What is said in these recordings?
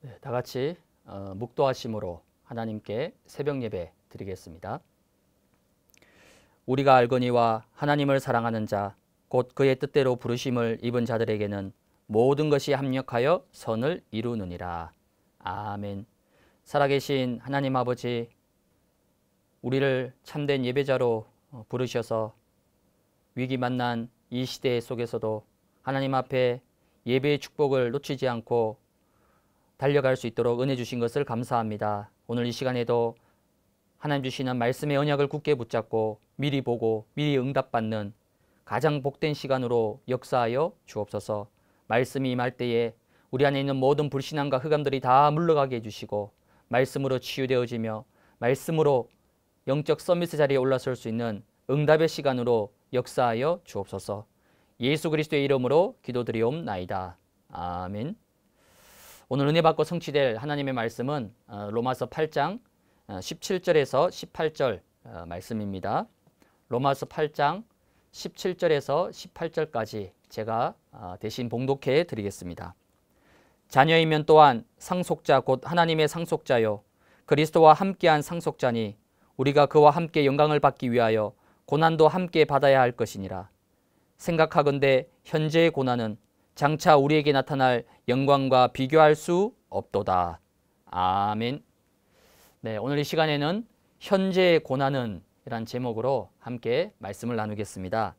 네, 다 같이 어, 묵도하심으로 하나님께 새벽 예배 드리겠습니다. 우리가 알거니와 하나님을 사랑하는 자, 곧 그의 뜻대로 부르심을 입은 자들에게는 모든 것이 합력하여 선을 이루느니라. 아멘. 살아계신 하나님 아버지, 우리를 참된 예배자로 어, 부르셔서 위기 만난 이 시대 속에서도 하나님 앞에 예배의 축복을 놓치지 않고 달려갈 수 있도록 은혜 주신 것을 감사합니다. 오늘 이 시간에도 하나님 주시는 말씀의 언약을 굳게 붙잡고 미리 보고 미리 응답받는 가장 복된 시간으로 역사하여 주옵소서. 말씀이 임할 때에 우리 안에 있는 모든 불신함과 흑암들이 다 물러가게 해주시고 말씀으로 치유되어지며 말씀으로 영적 서밋의 자리에 올라설 수 있는 응답의 시간으로 역사하여 주옵소서. 예수 그리스도의 이름으로 기도드리옵나이다. 아멘. 오늘 은혜 받고 성취될 하나님의 말씀은 어, 로마서 8장 17절에서 어, 18절 어, 말씀입니다. 로마서 8장 17절에서 18절까지 제가 대신 봉독해 드리겠습니다. 자녀이면 또한 상속자 곧 하나님의 상속자요 그리스도와 함께한 상속자니 우리가 그와 함께 영광을 받기 위하여 고난도 함께 받아야 할 것이니라 생각하건대 현재의 고난은 장차 우리에게 나타날 영광과 비교할 수 없도다. 아멘. 네, 오늘 이 시간에는 현재의 고난은 이란 제목으로 함께 말씀을 나누겠습니다.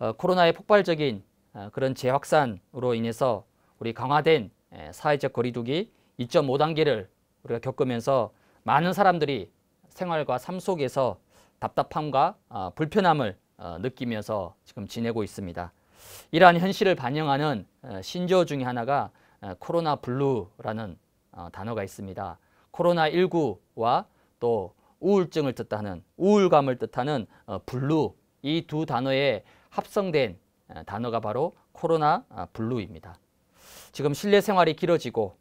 어, 코로나의 폭발적인 어, 그런 재확산으로 인해서 우리 강화된 에, 예, 사회적 거리두기 2.5단계를 우리가 겪으면서 많은 사람들이 생활과 삶 속에서 답답함과 어, 불편함을 어, 느끼면서 지금 지내고 있습니다. 이러한 현실을 반영하는 어, 신조어 중의 하나가 어, 코로나 블루라는 어, 단어가 있습니다. 코로나19와 또 우울증을 뜻하는 우울감을 뜻하는 블루 이 두 단어에 합성된 단어가 바로 코로나 블루입니다. 지금 실내 생활이 길어지고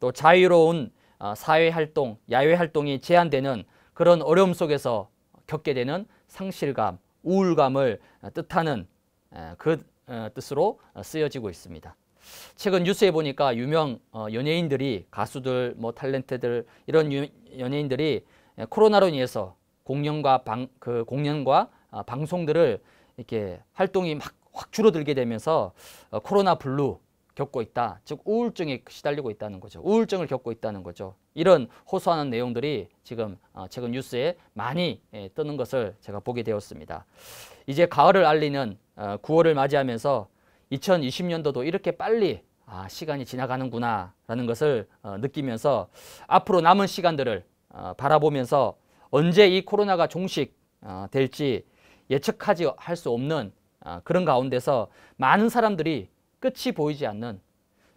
또 자유로운 사회 활동, 야외 활동이 제한되는 그런 어려움 속에서 겪게 되는 상실감, 우울감을 뜻하는 그 어, 뜻으로 어, 쓰여지고 있습니다. 최근 뉴스에 보니까 유명 어, 연예인들이 가수들 뭐 탤런트들 이런 유, 연예인들이 예, 코로나로 인해서 공연과 방, 그 공연과 아, 방송들을 이렇게 활동이 막 확 줄어들게 되면서 코로나 블루 겪고 있다. 즉 우울증에 시달리고 있다는 거죠. 우울증을 겪고 있다는 거죠. 이런 호소하는 내용들이 지금 어, 최근 뉴스에 많이 예, 뜨는 것을 제가 보게 되었습니다. 이제 가을을 알리는 9월을 어, 맞이하면서 2020년도도 이렇게 빨리 아, 시간이 지나가는구나 라는 것을 어, 느끼면서 앞으로 남은 시간들을 바라보면서 언제 이 코로나가 종식 될지 예측하지 할 수 없는 그런 가운데서 많은 사람들이 끝이 보이지 않는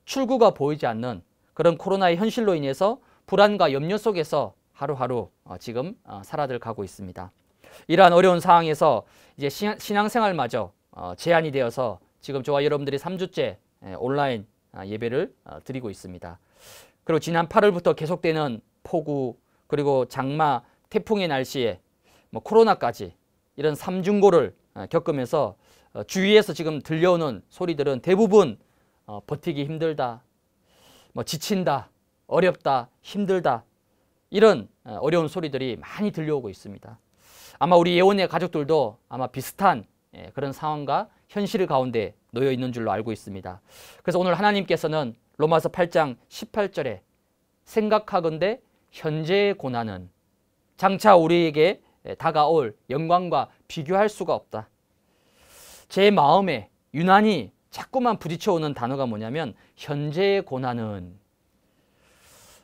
출구가 보이지 않는 그런 코로나의 현실로 인해서 불안과 염려 속에서 하루하루 어, 지금 살아들 어, 가고 있습니다. 이러한 어려운 상황에서 이제 신앙생활마저 어, 제한이 되어서 지금 저와 여러분들이 3주째 온라인 아, 예배를 드리고 있습니다. 그리고 지난 8월부터 계속되는 폭우 그리고 장마 태풍의 날씨에 뭐 코로나까지 이런 삼중고를 겪으면서 어, 주위에서 지금 들려오는 소리들은 대부분 어, 버티기 힘들다, 뭐 지친다, 어렵다, 힘들다 이런 어, 어려운 소리들이 많이 들려오고 있습니다. 아마 우리 예원의 가족들도 아마 비슷한 예, 그런 상황과 현실 가운데 놓여 있는 줄로 알고 있습니다. 그래서 오늘 하나님께서는 로마서 8장 18절에 생각하건대 현재의 고난은 장차 우리에게 예, 다가올 영광과 비교할 수가 없다. 제 마음에 유난히 자꾸만 부딪혀오는 단어가 뭐냐면 현재의 고난은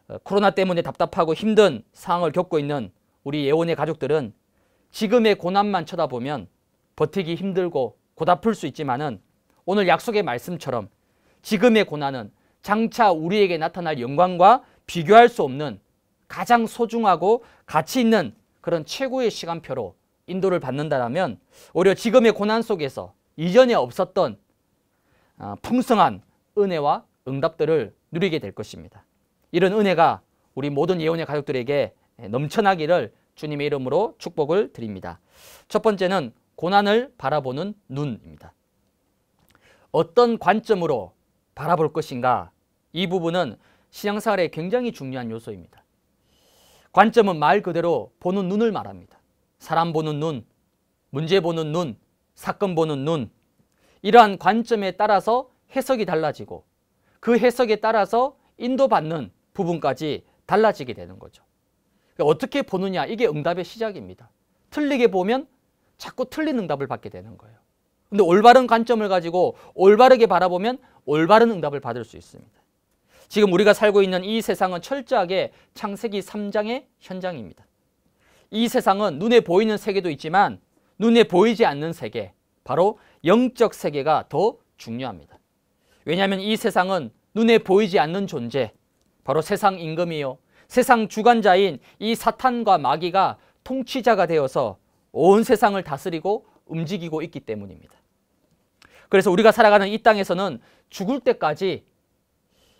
어, 코로나 때문에 답답하고 힘든 상황을 겪고 있는 우리 예원의 가족들은 지금의 고난만 쳐다보면 버티기 힘들고 고다플 수 있지만은 오늘 약속의 말씀처럼 지금의 고난은 장차 우리에게 나타날 영광과 비교할 수 없는 가장 소중하고 가치 있는 그런 최고의 시간표로 인도를 받는다라면 오히려 지금의 고난 속에서 이전에 없었던 아, 풍성한 은혜와 응답들을 누리게 될 것입니다. 이런 은혜가 우리 모든 예언의 가족들에게 넘쳐나기를 주님의 이름으로 축복을 드립니다. 첫 번째는 고난을 바라보는 눈입니다. 어떤 관점으로 바라볼 것인가 이 부분은 신앙생활에 굉장히 중요한 요소입니다. 관점은 말 그대로 보는 눈을 말합니다. 사람 보는 눈, 문제 보는 눈, 사건 보는 눈 이러한 관점에 따라서 해석이 달라지고 그 해석에 따라서 인도받는 부분까지 달라지게 되는 거죠. 그러니까 어떻게 보느냐 이게 응답의 시작입니다. 틀리게 보면 자꾸 틀린 응답을 받게 되는 거예요. 근데 올바른 관점을 가지고 올바르게 바라보면 올바른 응답을 받을 수 있습니다. 지금 우리가 살고 있는 이 세상은 철저하게 창세기 3장의 현장입니다. 이 세상은 눈에 보이는 세계도 있지만 눈에 보이지 않는 세계, 바로 영적 세계가 더 중요합니다. 왜냐하면 이 세상은 눈에 보이지 않는 존재, 바로 세상 임금이요. 세상 주관자인 이 사탄과 마귀가 통치자가 되어서 온 세상을 다스리고 움직이고 있기 때문입니다. 그래서 우리가 살아가는 이 땅에서는 죽을 때까지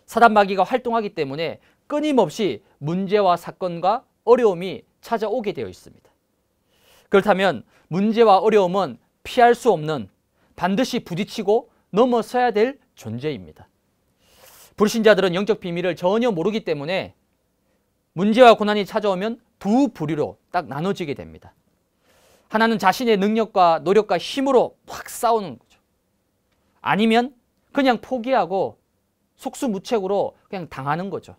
사단 마귀가 활동하기 때문에 끊임없이 문제와 사건과 어려움이 찾아오게 되어 있습니다. 그렇다면 문제와 어려움은 피할 수 없는 반드시 부딪히고 넘어서야 될 존재입니다. 불신자들은 영적 비밀을 전혀 모르기 때문에 문제와 고난이 찾아오면 두 부류로 딱 나눠지게 됩니다. 하나는 자신의 능력과 노력과 힘으로 확 싸우는 거죠. 아니면 그냥 포기하고 속수무책으로 그냥 당하는 거죠.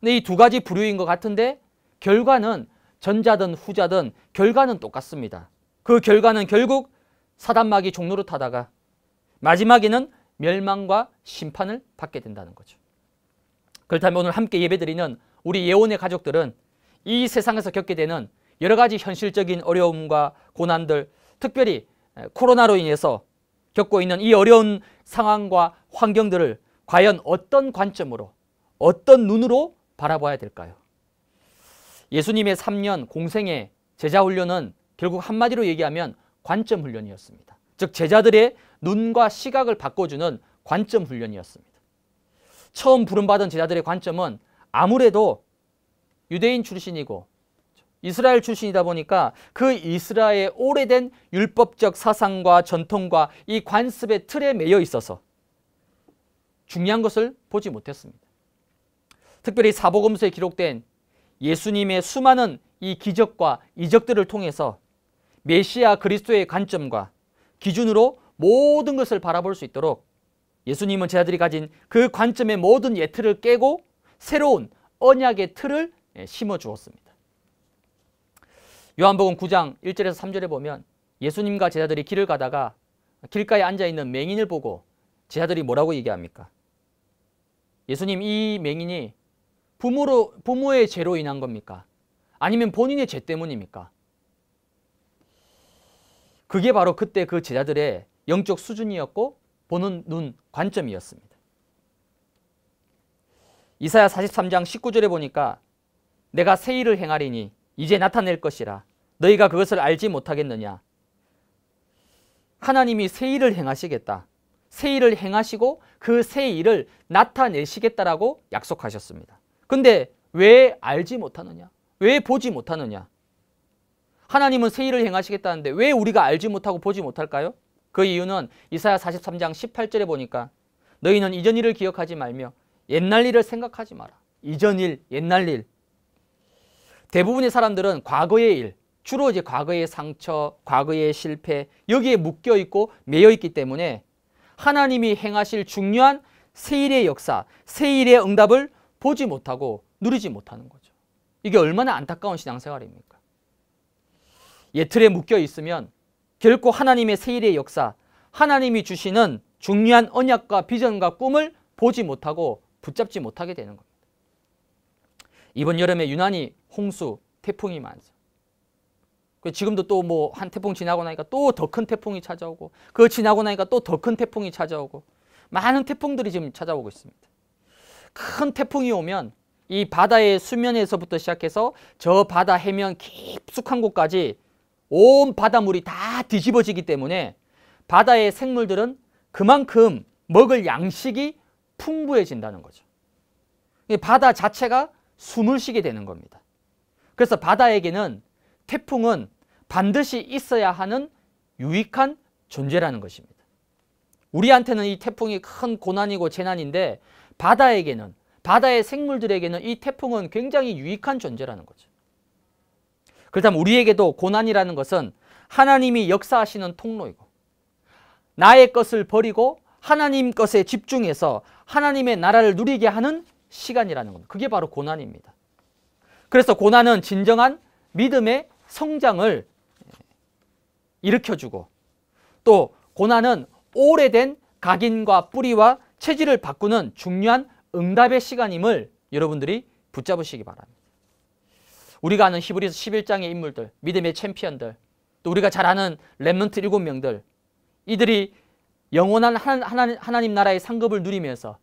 근데 이 두 가지 부류인 것 같은데 결과는 전자든 후자든 결과는 똑같습니다. 그 결과는 결국 사단마귀 종로를 타다가 마지막에는 멸망과 심판을 받게 된다는 거죠. 그렇다면 오늘 함께 예배드리는 우리 예원의 가족들은 이 세상에서 겪게 되는 여러 가지 현실적인 어려움과 고난들 특별히 코로나로 인해서 겪고 있는 이 어려운 상황과 환경들을 과연 어떤 관점으로 어떤 눈으로 바라봐야 될까요? 예수님의 3년 공생의 제자 훈련은 결국 한마디로 얘기하면 관점 훈련이었습니다. 즉 제자들의 눈과 시각을 바꿔주는 관점 훈련이었습니다. 처음 부름받은 제자들의 관점은 아무래도 유대인 출신이고 이스라엘 출신이다 보니까 그 이스라엘의 오래된 율법적 사상과 전통과 이 관습의 틀에 매여 있어서 중요한 것을 보지 못했습니다. 특별히 사복음서에 기록된 예수님의 수많은 이 기적과 이적들을 통해서 메시아 그리스도의 관점과 기준으로 모든 것을 바라볼 수 있도록 예수님은 제자들이 가진 그 관점의 모든 예틀을 깨고 새로운 언약의 틀을 예, 심어 주었습니다. 요한복음 9장 1절에서 3절에 보면 예수님과 제자들이 길을 가다가 길가에 앉아 있는 맹인을 보고 제자들이 뭐라고 얘기합니까? 예수님 이 맹인이 부모로, 부모의 죄로 인한 겁니까? 아니면 본인의 죄 때문입니까? 그게 바로 그때 그 제자들의 영적 수준이었고 보는 눈 관점이었습니다. 이사야 43장 19절에 보니까 내가 새 일을 행하리니 이제 나타낼 것이라 너희가 그것을 알지 못하겠느냐 하나님이 새 일을 행하시겠다 새 일을 행하시고 그 새 일을 나타내시겠다라고 약속하셨습니다. 근데 왜 알지 못하느냐? 왜 보지 못하느냐? 하나님은 세 일을 행하시겠다는데 왜 우리가 알지 못하고 보지 못할까요? 그 이유는 이사야 43장 18절에 보니까 너희는 이전 일을 기억하지 말며 옛날 일을 생각하지 마라. 이전 일, 옛날 일. 대부분의 사람들은 과거의 일, 주로 이제 과거의 상처, 과거의 실패 여기에 묶여 있고 매여 있기 때문에 하나님이 행하실 중요한 세일의 역사, 세일의 응답을 보지 못하고 누리지 못하는 거죠. 이게 얼마나 안타까운 신앙생활입니까? 예틀에 묶여 있으면 결코 하나님의 세일의 역사, 하나님이 주시는 중요한 언약과 비전과 꿈을 보지 못하고 붙잡지 못하게 되는 겁니다. 이번 여름에 유난히 홍수, 태풍이 많죠. 그 지금도 또 뭐 한 태풍 지나고 나니까 또 더 큰 태풍이 찾아오고 그 지나고 나니까 또 더 큰 태풍이 찾아오고 많은 태풍들이 지금 찾아오고 있습니다. 큰 태풍이 오면 이 바다의 수면에서부터 시작해서 저 바다 해면 깊숙한 곳까지 온 바닷물이 다 뒤집어지기 때문에 바다의 생물들은 그만큼 먹을 양식이 풍부해진다는 거죠. 바다 자체가 숨을 쉬게 되는 겁니다. 그래서 바다에게는 태풍은 반드시 있어야 하는 유익한 존재라는 것입니다. 우리한테는 이 태풍이 큰 고난이고 재난인데 바다에게는 바다의 생물들에게는 이 태풍은 굉장히 유익한 존재라는 거죠. 그렇다면 우리에게도 고난이라는 것은 하나님이 역사하시는 통로이고 나의 것을 버리고 하나님 것에 집중해서 하나님의 나라를 누리게 하는 시간이라는 겁니다. 그게 바로 고난입니다. 그래서 고난은 진정한 믿음의 성장을 일으켜주고 또 고난은 오래된 각인과 뿌리와 체질을 바꾸는 중요한 응답의 시간임을 여러분들이 붙잡으시기 바랍니다. 우리가 아는 히브리서 11장의 인물들, 믿음의 챔피언들, 또 우리가 잘 아는 렘넌트 7명들 이들이 영원한 하나님, 하나님 나라의 상급을 누리면서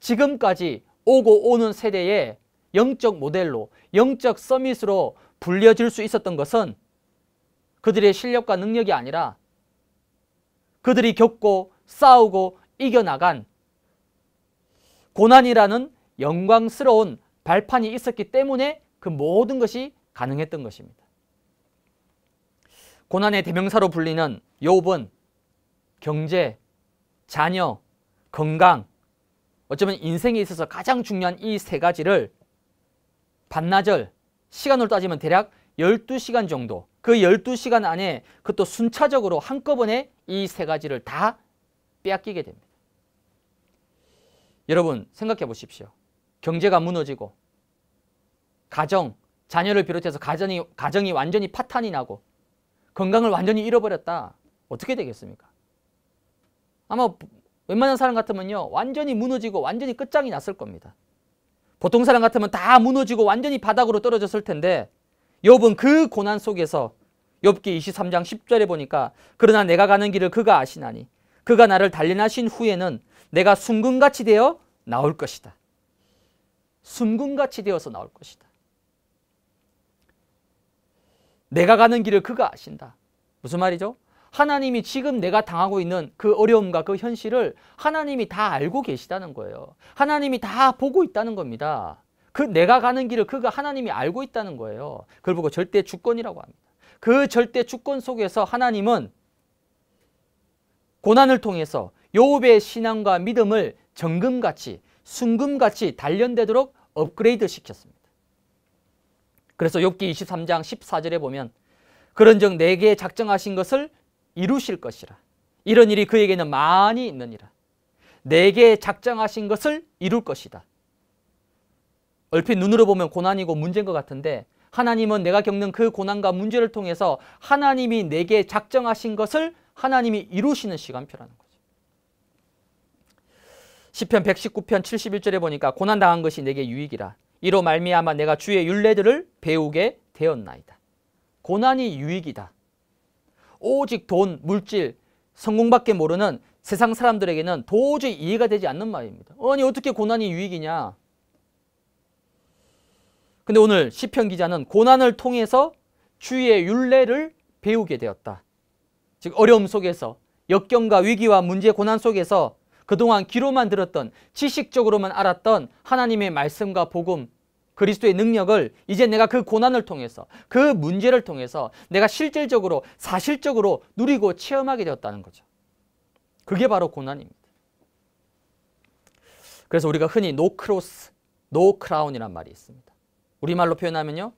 지금까지 오고 오는 세대의 영적 모델로 영적 서밋으로 불려질 수 있었던 것은 그들의 실력과 능력이 아니라 그들이 겪고 싸우고 이겨나간 고난이라는 영광스러운 발판이 있었기 때문에 그 모든 것이 가능했던 것입니다. 고난의 대명사로 불리는 요업은 경제, 자녀, 건강, 어쩌면 인생에 있어서 가장 중요한 이 세 가지를 반나절, 시간으로 따지면 대략 12시간 정도 그 12시간 안에 그것도 순차적으로 한꺼번에 이 세 가지를 다 빼앗기게 됩니다. 여러분 생각해 보십시오. 경제가 무너지고 가정, 자녀를 비롯해서 가정이, 가정이 완전히 파탄이 나고 건강을 완전히 잃어버렸다. 어떻게 되겠습니까? 아마 웬만한 사람 같으면요. 완전히 무너지고 완전히 끝장이 났을 겁니다. 보통 사람 같으면 다 무너지고 완전히 바닥으로 떨어졌을 텐데 욥은 그 고난 속에서 욥기 23장 10절에 보니까 그러나 내가 가는 길을 그가 아시나니 그가 나를 단련하신 후에는 내가 순금같이 되어 나올 것이다. 순금같이 되어서 나올 것이다. 내가 가는 길을 그가 아신다. 무슨 말이죠? 하나님이 지금 내가 당하고 있는 그 어려움과 그 현실을 하나님이 다 알고 계시다는 거예요. 하나님이 다 보고 있다는 겁니다. 그 내가 가는 길을 그가 하나님이 알고 있다는 거예요. 그걸 보고 절대 주권이라고 합니다. 그 절대 주권 속에서 하나님은 고난을 통해서 요업의 신앙과 믿음을 정금같이 순금같이 단련되도록 업그레이드 시켰습니다. 그래서 욥기 23장 14절에 보면 그런즉 내게 작정하신 것을 이루실 것이라 이런 일이 그에게는 많이 있느니라 내게 작정하신 것을 이룰 것이다. 얼핏 눈으로 보면 고난이고 문제인 것 같은데 하나님은 내가 겪는 그 고난과 문제를 통해서 하나님이 내게 작정하신 것을 하나님이 이루시는 시간표라는 거 시편 119편 71절에 보니까 고난 당한 것이 내게 유익이라. 이로 말미암아 내가 주의 윤례들을 배우게 되었나이다. 고난이 유익이다. 오직 돈, 물질, 성공밖에 모르는 세상 사람들에게는 도저히 이해가 되지 않는 말입니다. 아니 어떻게 고난이 유익이냐? 근데 오늘 시편 기자는 고난을 통해서 주의 윤례를 배우게 되었다. 즉 어려움 속에서 역경과 위기와 문제 고난 속에서 그동안 귀로만 들었던 지식적으로만 알았던 하나님의 말씀과 복음 그리스도의 능력을 이제 내가 그 고난을 통해서 그 문제를 통해서 내가 실질적으로 사실적으로 누리고 체험하게 되었다는 거죠. 그게 바로 고난입니다. 그래서 우리가 흔히 노 크로스, 노 크라운이란 말이 있습니다. 우리말로 표현하면요.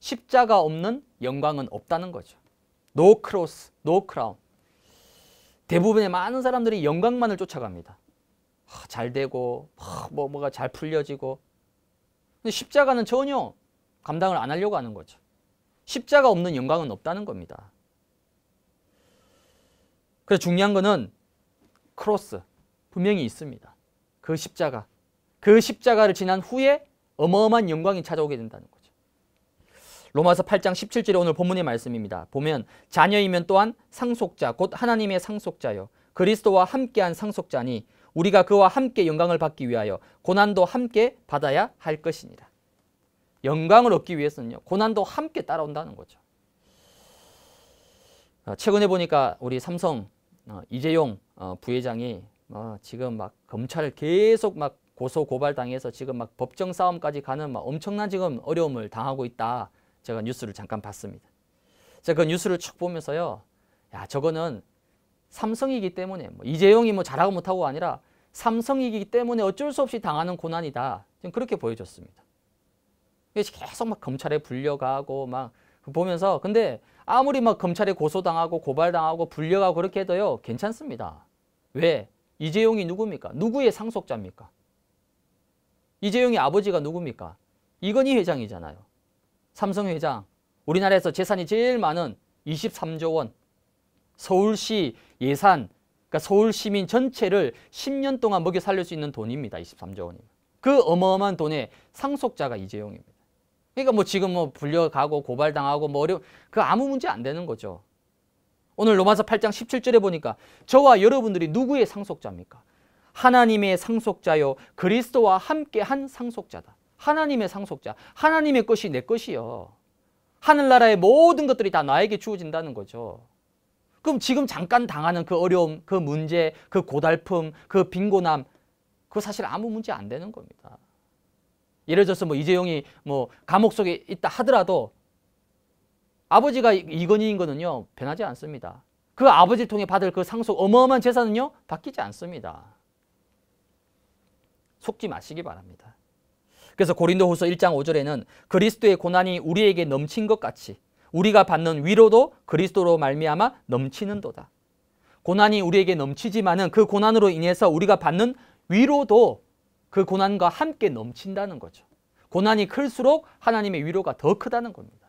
십자가 없는 영광은 없다는 거죠. 노 크로스, 노 크라운. 대부분의 많은 사람들이 영광만을 쫓아갑니다. 아, 잘 되고 아, 뭐 뭐가 잘 풀려지고 근데 십자가는 전혀 감당을 안 하려고 하는 거죠. 십자가 없는 영광은 없다는 겁니다. 그래서 중요한 거는 크로스 분명히 있습니다. 그 십자가 그 십자가를 지난 후에 어마어마한 영광이 찾아오게 된다는 거 로마서 8장 17절에 오늘 본문의 말씀입니다. 보면 자녀이면 또한 상속자 곧 하나님의 상속자요 그리스도와 함께한 상속자니 우리가 그와 함께 영광을 받기 위하여 고난도 함께 받아야 할 것입니다. 영광을 얻기 위해서는요. 고난도 함께 따라온다는 거죠. 어, 최근에 보니까 우리 삼성 어, 이재용 어, 부회장이 뭐 지금 막 검찰 계속 막 고소 고발당해서 지금 막 법정 싸움까지 가는 막 엄청난 지금 어려움을 당하고 있다. 제가 뉴스를 잠깐 봤습니다. 제가 그 뉴스를 쭉 보면서요. 야, 저거는 삼성이기 때문에 뭐 이재용이 뭐 잘하고 못하고 아니라 삼성이기 때문에 어쩔 수 없이 당하는 고난이다. 지금 그렇게 보여줬습니다. 계속 막 검찰에 불려가고 막 보면서 근데 아무리 막 검찰에 고소당하고 고발당하고 불려가고 그렇게 해도요 괜찮습니다. 왜? 이재용이 누굽니까? 누구의 상속자입니까? 이재용이 아버지가 누굽니까? 이건희 회장이잖아요. 삼성회장, 우리나라에서 재산이 제일 많은 23조 원, 서울시 예산, 그러니까 서울 시민 전체를 10년 동안 먹여 살릴 수 있는 돈입니다. 23조 원이면. 그 어마어마한 돈의 상속자가 이재용입니다. 그러니까 뭐 지금 뭐 불려가고 고발당하고 뭐 어려 그 아무 문제 안 되는 거죠. 오늘 로마서 8장 17절에 보니까 저와 여러분들이 누구의 상속자입니까? 하나님의 상속자요 그리스도와 함께 한 상속자다. 하나님의 상속자, 하나님의 것이 내 것이요. 하늘나라의 모든 것들이 다 나에게 주어진다는 거죠. 그럼 지금 잠깐 당하는 그 어려움, 그 문제, 그 고달픔, 그 빈곤함, 그거 사실 아무 문제 안 되는 겁니다. 예를 들어서 뭐 이재용이 뭐 감옥 속에 있다 하더라도 아버지가 이건희인 거는요, 변하지 않습니다. 그 아버지를 통해 받을 그 상속 어마어마한 재산은요, 바뀌지 않습니다. 속지 마시기 바랍니다. 그래서 고린도후서 1장 5절에는 그리스도의 고난이 우리에게 넘친 것 같이 우리가 받는 위로도 그리스도로 말미암아 넘치는도다. 고난이 우리에게 넘치지만은 그 고난으로 인해서 우리가 받는 위로도 그 고난과 함께 넘친다는 거죠. 고난이 클수록 하나님의 위로가 더 크다는 겁니다.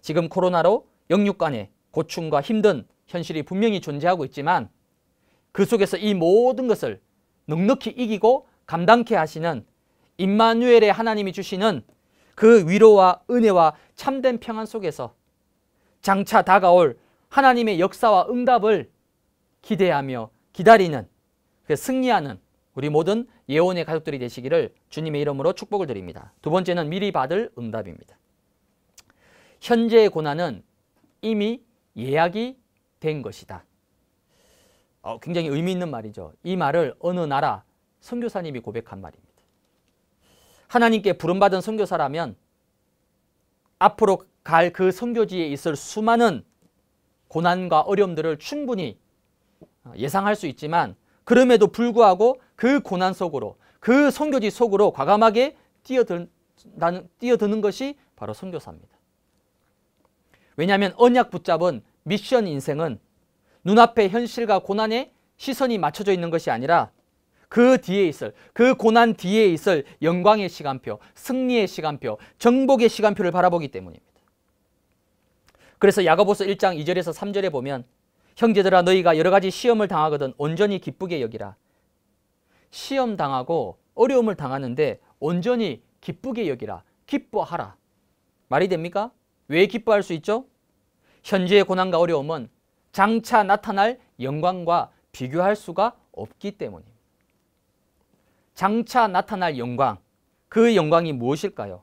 지금 코로나로 영육 간에 고충과 힘든 현실이 분명히 존재하고 있지만 그 속에서 이 모든 것을 넉넉히 이기고 감당케 하시는 임마누엘의 하나님이 주시는 그 위로와 은혜와 참된 평안 속에서 장차 다가올 하나님의 역사와 응답을 기대하며 기다리는 그 승리하는 우리 모든 예원의 가족들이 되시기를 주님의 이름으로 축복을 드립니다. 두 번째는 미리 받을 응답입니다. 현재의 고난은 이미 예약이 된 것이다. 어, 굉장히 의미 있는 말이죠. 이 말을 어느 나라 선교사님이 고백한 말입니다. 하나님께 부름받은 선교사라면 앞으로 갈 그 선교지에 있을 수많은 고난과 어려움들을 충분히 어, 예상할 수 있지만 그럼에도 불구하고 그 고난 속으로 그 선교지 속으로 과감하게 뛰어든, 뛰어드는 것이 바로 선교사입니다. 왜냐하면 언약 붙잡은 미션 인생은 눈앞의 현실과 고난에 시선이 맞춰져 있는 것이 아니라 그 뒤에 있을 그 고난 뒤에 있을 영광의 시간표, 승리의 시간표, 정복의 시간표를 바라보기 때문입니다. 그래서 야고보서 1장 2절에서 3절에 보면 형제들아 너희가 여러 가지 시험을 당하거든 온전히 기쁘게 여기라. 시험 당하고 어려움을 당하는데 온전히 기쁘게 여기라. 기뻐하라. 말이 됩니까? 왜 기뻐할 수 있죠? 현재의 고난과 어려움은 장차 나타날 영광과 비교할 수가 없기 때문입니다. 장차 나타날 영광, 그 영광이 무엇일까요?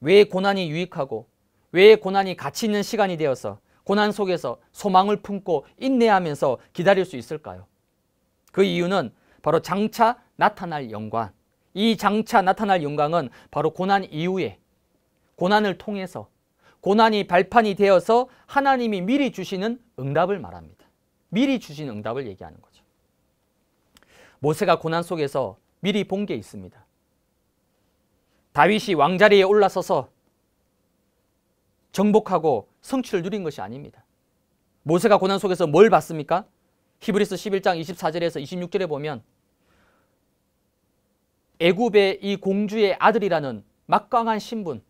왜 고난이 유익하고 왜 고난이 가치 있는 시간이 되어서 고난 속에서 소망을 품고 인내하면서 기다릴 수 있을까요? 그 이유는 바로 장차 나타날 영광. 이 장차 나타날 영광은 바로 고난 이후에 고난을 통해서 고난이 발판이 되어서 하나님이 미리 주시는 응답을 말합니다. 미리 주신 응답을 얘기하는 거 모세가 고난 속에서 미리 본 게 있습니다. 다윗이 왕자리에 올라서서 정복하고 성취를 누린 것이 아닙니다. 모세가 고난 속에서 뭘 봤습니까? 히브리스 11장 24절에서 26절에 보면 애굽의 이 공주의 아들이라는 막강한 신분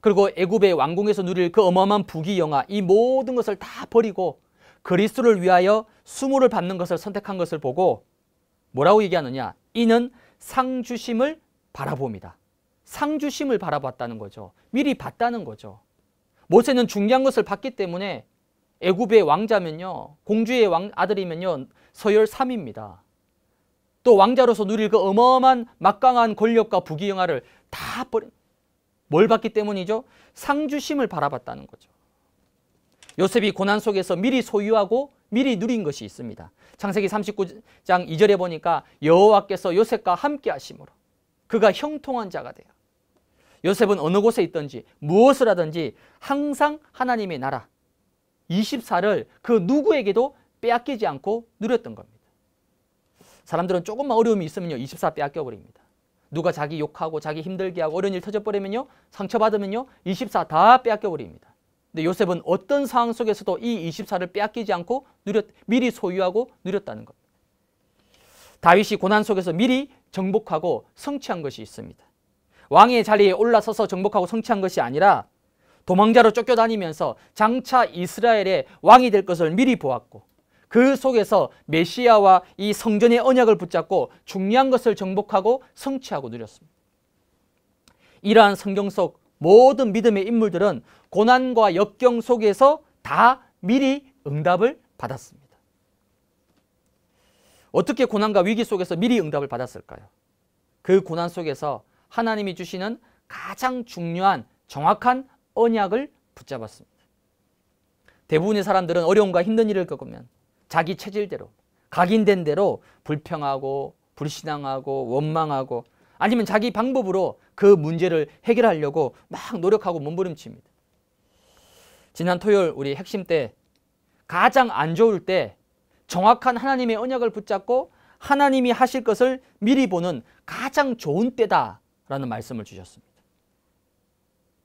그리고 애굽의 왕궁에서 누릴 그 어마어마한 부귀 영화 이 모든 것을 다 버리고 그리스도를 위하여 수모를 받는 것을 선택한 것을 보고 뭐라고 얘기하느냐? 이는 상주심을 바라봅니다. 상주심을 바라봤다는 거죠. 미리 봤다는 거죠. 모세는 중요한 것을 봤기 때문에 애굽의 왕자면요. 공주의 왕, 아들이면요. 서열 3입니다. 또 왕자로서 누릴 그 어마어마한 막강한 권력과 부귀영화를 다 버린 뭘 봤기 때문이죠? 상주심을 바라봤다는 거죠. 요셉이 고난 속에서 미리 소유하고 미리 누린 것이 있습니다. 창세기 39장 2절에 보니까 여호와께서 요셉과 함께 하심으로 그가 형통한 자가 돼요. 요셉은 어느 곳에 있든지 무엇을 하든지 항상 하나님의 나라 24를 그 누구에게도 빼앗기지 않고 누렸던 겁니다. 사람들은 조금만 어려움이 있으면요. 24 빼앗겨 버립니다. 누가 자기 욕하고 자기 힘들게 하고 어려운 일 터져 버리면요. 상처받으면요. 24 다 빼앗겨 버립니다. 근데 요셉은 어떤 상황 속에서도 이 24를 빼앗기지 않고 누렸, 미리 소유하고 누렸다는 것. 다윗이 고난 속에서 미리 정복하고 성취한 것이 있습니다. 왕의 자리에 올라서서 정복하고 성취한 것이 아니라 도망자로 쫓겨다니면서 장차 이스라엘의 왕이 될 것을 미리 보았고 그 속에서 메시아와 이 성전의 언약을 붙잡고 중요한 것을 정복하고 성취하고 누렸습니다. 이러한 성경 속 모든 믿음의 인물들은 고난과 역경 속에서 다 미리 응답을 받았습니다. 어떻게 고난과 위기 속에서 미리 응답을 받았을까요? 그 고난 속에서 하나님이 주시는 가장 중요한 정확한 언약을 붙잡았습니다. 대부분의 사람들은 어려움과 힘든 일을 겪으면 자기 체질대로 각인된 대로 불평하고 불신앙하고 원망하고 아니면 자기 방법으로 그 문제를 해결하려고 막 노력하고 몸부림칩니다. 지난 토요일 우리 핵심 때 가장 안 좋을 때 정확한 하나님의 언약을 붙잡고 하나님이 하실 것을 미리 보는 가장 좋은 때다라는 말씀을 주셨습니다.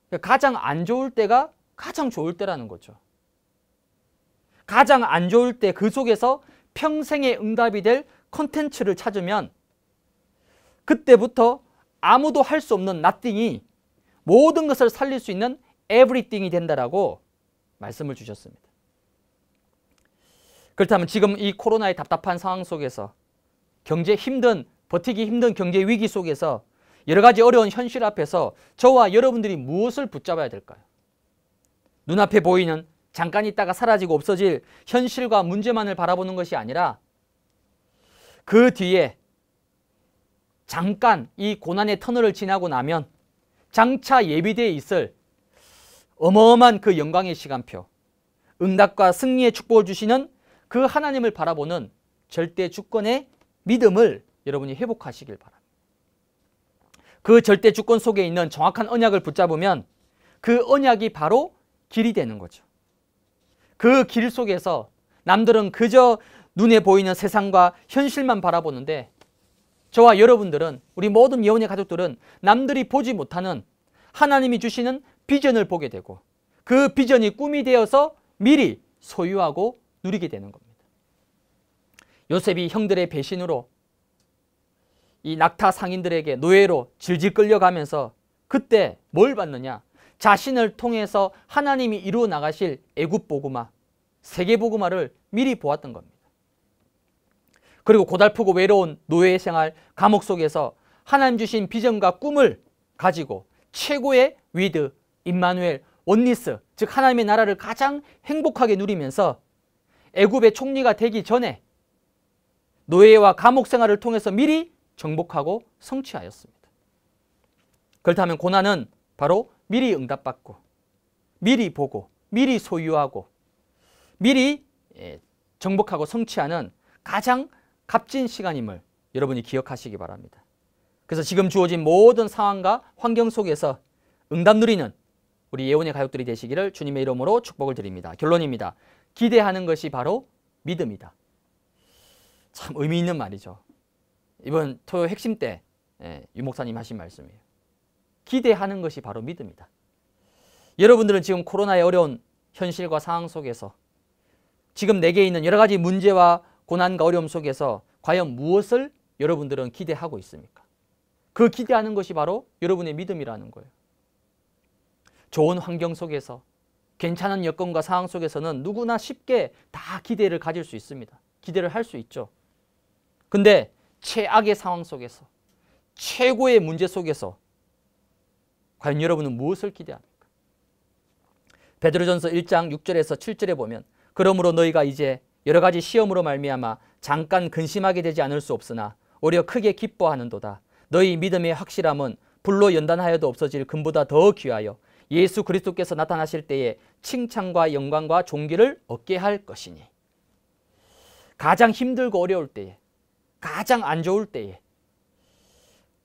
그러니까 가장 안 좋을 때가 가장 좋을 때라는 거죠. 가장 안 좋을 때 그 속에서 평생의 응답이 될 컨텐츠를 찾으면 그때부터 아무도 할 수 없는 n o 이 모든 것을 살릴 수 있는 everything이 된다라고 말씀을 주셨습니다. 그렇다면 지금 이 코로나의 답답한 상황 속에서 경제 힘든 버티기 힘든 경제 위기 속에서 여러 가지 어려운 현실 앞에서 저와 여러분들이 무엇을 붙잡아야 될까요? 눈앞에 보이는 잠깐 있다가 사라지고 없어질 현실과 문제만을 바라보는 것이 아니라 그 뒤에 잠깐 이 고난의 터널을 지나고 나면 장차 예비되어 있을 어마어마한 그 영광의 시간표, 응답과 승리의 축복을 주시는 그 하나님을 바라보는 절대 주권의 믿음을 여러분이 회복하시길 바랍니다. 그 절대 주권 속에 있는 정확한 언약을 붙잡으면 그 언약이 바로 길이 되는 거죠. 그 길 속에서 남들은 그저 눈에 보이는 세상과 현실만 바라보는데 저와 여러분들은 우리 모든 예언의 가족들은 남들이 보지 못하는 하나님이 주시는 비전을 보게 되고 그 비전이 꿈이 되어서 미리 소유하고 누리게 되는 겁니다. 요셉이 형들의 배신으로 이 낙타 상인들에게 노예로 질질 끌려가면서 그때 뭘 받느냐? 자신을 통해서 하나님이 이루어 나가실 애굽 보구마, 세계 보구마를 미리 보았던 겁니다. 그리고 고달프고 외로운 노예 생활, 감옥 속에서 하나님 주신 비전과 꿈을 가지고 최고의 위드, 임마누엘, 원니스즉 하나님의 나라를 가장 행복하게 누리면서 애굽의 총리가 되기 전에 노예와 감옥 생활을 통해서 미리 정복하고 성취하였습니다. 그렇다면 고난은 바로 미리 응답받고 미리 보고 미리 소유하고 미리 예, 정복하고 성취하는 가장 값진 시간임을 여러분이 기억하시기 바랍니다. 그래서 지금 주어진 모든 상황과 환경 속에서 응답 누리는 우리 예언의 가족들이 되시기를 주님의 이름으로 축복을 드립니다. 결론입니다. 기대하는 것이 바로 믿음이다. 참 의미 있는 말이죠. 이번 토요 핵심 때 예, 유목사님 하신 말씀이에요. 기대하는 것이 바로 믿음이다. 여러분들은 지금 코로나의 어려운 현실과 상황 속에서 지금 내게 있는 여러 가지 문제와 고난과 어려움 속에서 과연 무엇을 여러분들은 기대하고 있습니까? 그 기대하는 것이 바로 여러분의 믿음이라는 거예요. 좋은 환경 속에서 괜찮은 여건과 상황 속에서는 누구나 쉽게 다 기대를 가질 수 있습니다. 기대를 할 수 있죠. 근데 최악의 상황 속에서 최고의 문제 속에서 과연 여러분은 무엇을 기대합니까? 베드로전서 1장 6절에서 7절에 보면 그러므로 너희가 이제 여러 가지 시험으로 말미암아 잠깐 근심하게 되지 않을 수 없으나 오히려 크게 기뻐하는도다. 너희 믿음의 확실함은 불로 연단하여도 없어질 금보다 더 귀하여 예수 그리스도께서 나타나실 때에 칭찬과 영광과 존귀를 얻게 할 것이니 가장 힘들고 어려울 때에 가장 안 좋을 때에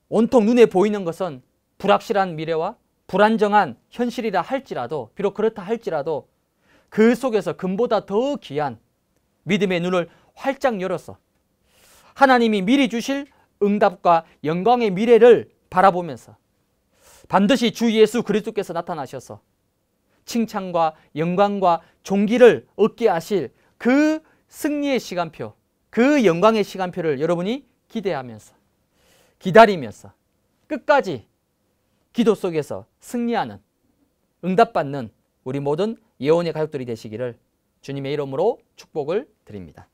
온통 눈에 보이는 것은 불확실한 미래와 불안정한 현실이라 할지라도 비록 그렇다 할지라도 그 속에서 금보다 더 귀한 믿음의 눈을 활짝 열어서 하나님이 미리 주실 응답과 영광의 미래를 바라보면서 반드시 주 예수 그리스도께서 나타나셔서 칭찬과 영광과 종기를 얻게 하실 그 승리의 시간표, 그 영광의 시간표를 여러분이 기대하면서 기다리면서 끝까지 기도 속에서 승리하는 응답받는 우리 모든 예언의 가족들이 되시기를 주님의 이름으로 축복을 드립니다.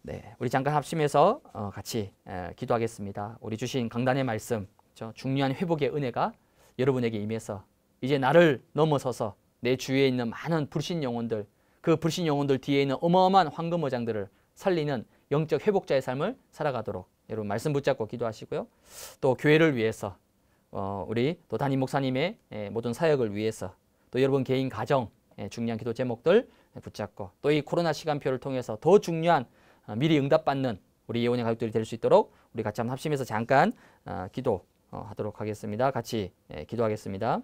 네, 우리 잠깐 합심해서 어, 같이 기도하겠습니다. 우리 주신 강단의 말씀 그 중요한 회복의 은혜가 여러분에게 임해서 이제 나를 넘어서서 내 주위에 있는 많은 불신 영혼들 그 불신 영혼들 뒤에 있는 어마어마한 황금어장들을 살리는 영적 회복자의 삶을 살아가도록 여러분 말씀 붙잡고 기도하시고요. 또 교회를 위해서 어, 우리 또 담임 목사님의 예, 모든 사역을 위해서 또 여러분 개인 가정 예, 중요한 기도 제목들 붙잡고 또 이 코로나 시간표를 통해서 더 중요한 어, 미리 응답받는 우리 예원의 가족들이 될 수 있도록 우리 같이 한번 합심해서 잠깐 어, 기도 어, 하도록 하겠습니다. 같이 예, 기도하겠습니다.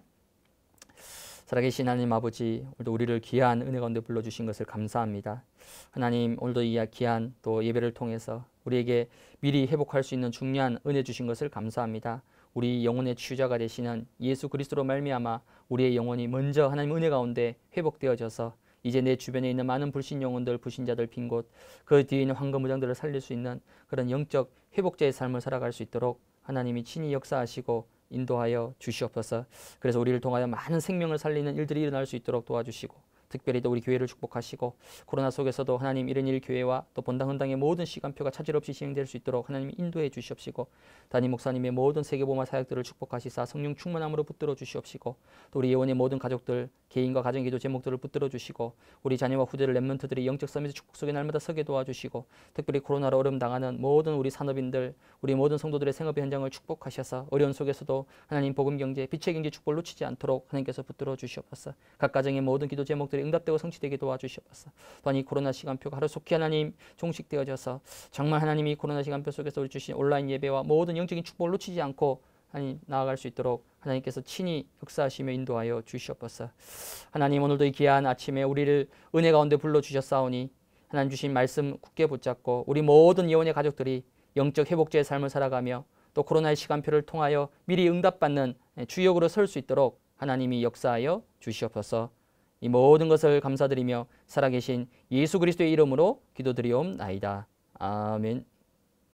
살아계신 하나님 아버지, 오늘도 우리를 귀한 은혜 가운데 불러주신 것을 감사합니다. 하나님, 오늘도 이 귀한 또 예배를 통해서 우리에게 미리 회복할 수 있는 중요한 은혜 주신 것을 감사합니다. 우리 영혼의 치유자가 되시는 예수 그리스도로 말미암아 우리의 영혼이 먼저 하나님 은혜 가운데 회복되어져서 이제 내 주변에 있는 많은 불신 영혼들, 불신자들 빈 곳, 그 뒤에 있는 황금 무장들을 살릴 수 있는 그런 영적 회복자의 삶을 살아갈 수 있도록 하나님이 친히 역사하시고 인도하여 주시옵소서. 그래서 우리를 통하여 많은 생명을 살리는 일들이 일어날 수 있도록 도와주시고 특별히 또 우리 교회를 축복하시고 코로나 속에서도 하나님 이런 일 교회와 또 본당 헌당의 모든 시간표가 차질 없이 진행될 수 있도록 하나님 인도해 주시옵시고 담임 목사님의 모든 세계보마 사역들을 축복하시사 성령 충만함으로 붙들어 주시옵시고 또 우리 예원의 모든 가족들 개인과 가정 기도 제목들을 붙들어 주시고 우리 자녀와 후대를 랩먼트들이 영적 섬에서 축복 속에 날마다 서게 도와주시고 특별히 코로나로 어려움 당하는 모든 우리 산업인들 우리 모든 성도들의 생업 현장을 축복하셔서 어려운 속에서도 하나님 복음 경제 빛의 경제 축복을 놓치지 않도록 하나님께서 붙들어 주시옵소서 각 가정의 모든 기도 제목들이 응답되고 성취되게 도와주시옵소서. 또한 이 코로나 시간표가 하루속히 하나님 종식되어져서 정말 하나님이 코로나 시간표 속에서 우리 주신 온라인 예배와 모든 영적인 축복을 놓치지 않고 하나님 나아갈 수 있도록 하나님께서 친히 역사하시며 인도하여 주시옵소서. 하나님 오늘도 이 귀한 아침에 우리를 은혜 가운데 불러 주셨사오니 하나님 주신 말씀 굳게 붙잡고 우리 모든 예원의 가족들이 영적 회복제의 삶을 살아가며 또 코로나의 시간표를 통하여 미리 응답받는 예, 주역으로 설 수 있도록 하나님이 역사하여 주시옵소서. 이 모든 것을 감사드리며 살아계신 예수 그리스도의 이름으로 기도드리옵나이다. 아멘.